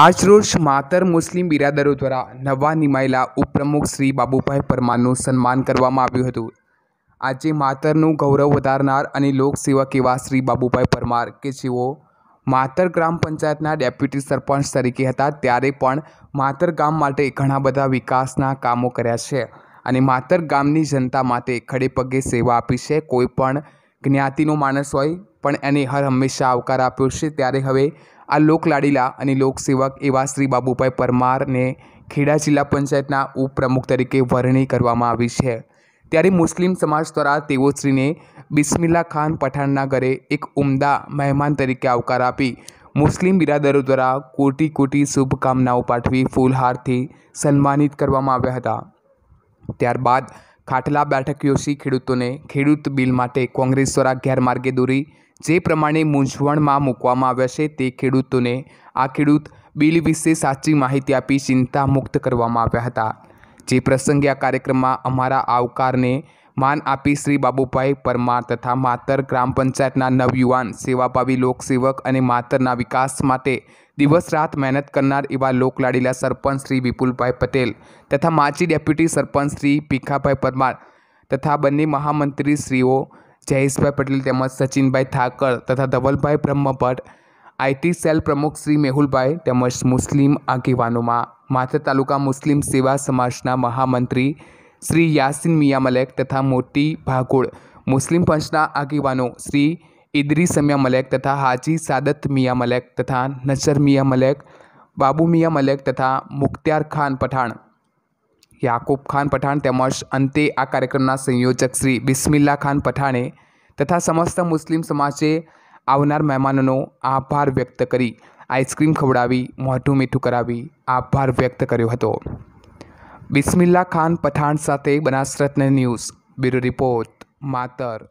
આજરોજ માતર મુસ્લિમ બિરાદરો દ્વારા નવા નિમાયેલા ઉપપ્રમુખ શ્રી બાબુભાઈ પરમારનું સન્માન કરવામાં આવ્યું હતું આજે માતરનું ગૌરવ વધારનાર અને લોકસેવક એવા શ્રી બાબુભાઈ પરમાર કે જેઓ માતર ગ્રામ પંચાયતના ડેપ્યુટી સરપંચ તરીકે હતા ત્યારે પણ માતર ગામ માટે ઘણા બધા વિકાસના કામો કર્યા છે અને માતર ગામની જનતા માટે ખડેપગે સેવા આપી છે કોઈ પણ જ્ઞાતિનો માણસ હોય પણ એને હર હંમેશા આવકાર આપ્યો છે ત્યારે હવે આ લોકલાડીલા અને લોકસેવક એવા શ્રી બાબુભાઈ પરમારને ખેડા જિલ્લા પંચાયતના ઉપપ્રમુખ તરીકે વરણી કરવામાં આવી છે ત્યારે મુસ્લિમ સમાજ દ્વારા તેઓ શ્રીને બિસ્મિલ્લા ખાન પઠાણના ઘરે એક ઉમદા મહેમાન તરીકે આવકાર આપી મુસ્લિમ બિરાદરો દ્વારા કોટી કોટી શુભકામનાઓ પાઠવી ફૂલહારથી સન્માનિત કરવામાં આવ્યા હતા ત્યારબાદ ખાટલા બેઠક યોશી ખેડૂતોને ખેડૂત બિલ માટે કોંગ્રેસ દ્વારા ગેરમાર્ગે દોરી જે પ્રમાણે મૂંઝવણમાં મૂકવામાં આવ્યા છે તે ખેડૂતોને આ ખેડૂત બિલ વિશે સાચી માહિતી આપી ચિંતા મુક્ત કરવામાં આવ્યા હતા જે પ્રસંગે આ કાર્યક્રમમાં અમારા આવકારને માન આપી શ્રી બાબુભાઈ પરમાર તથા માતર ગ્રામ પંચાયતના નવયુવાન સેવાભાવી લોકસેવક અને માતરના વિકાસ માટે દિવસ રાત મહેનત કરનાર એવા લોકલાડીલા સરપંચ શ્રી વિપુલભાઈ પટેલ તથા માજી ડેપ્યુટી સરપંચ શ્રી ભીખાભાઈ પરમાર તથા બંને મહામંત્રી શ્રીઓ જયેશભાઈ પટેલ તેમજ સચિનભાઈ ઠાકર તથા ધવલભાઈ બ્રહ્મભટ્ટ આઈટી સેલ પ્રમુખ શ્રી મેહુલભાઈ તેમજ મુસ્લિમ આગેવાનોમાં માથર તાલુકા મુસ્લિમ સેવા સમાજના મહામંત્રી શ્રી યાસીન મિયા મલેક તથા મોટી ભાગોળ મુસ્લિમ પંચના આગેવાનો શ્રી ઇદરીસ મિયા મલેક તથા હાજી સાદત મિયા મલેક તથા નસર મિયા મલેક બાબુ મિયા મલેક તથા મુખ્તિયાર ખાન પઠાણ યાકુબ ખાન પઠાણ તેમજ અંતે આ કાર્યક્રમના સંયોજક શ્રી બિસ્મિલ્લા ખાન પઠાણે તથા સમસ્ત મુસ્લિમ સમાજે આવનાર મહેમાનોનો આભાર વ્યક્ત કરી આઈસ્ક્રીમ ખવડાવી મોઢું મીઠું કરાવી આભાર વ્યક્ત કર્યો હતો બિસ્મિલ્લા ખાન પઠાણ સાથે બનાસરત્ન ન્યૂઝ બ્યુરો રિપોર્ટ માતર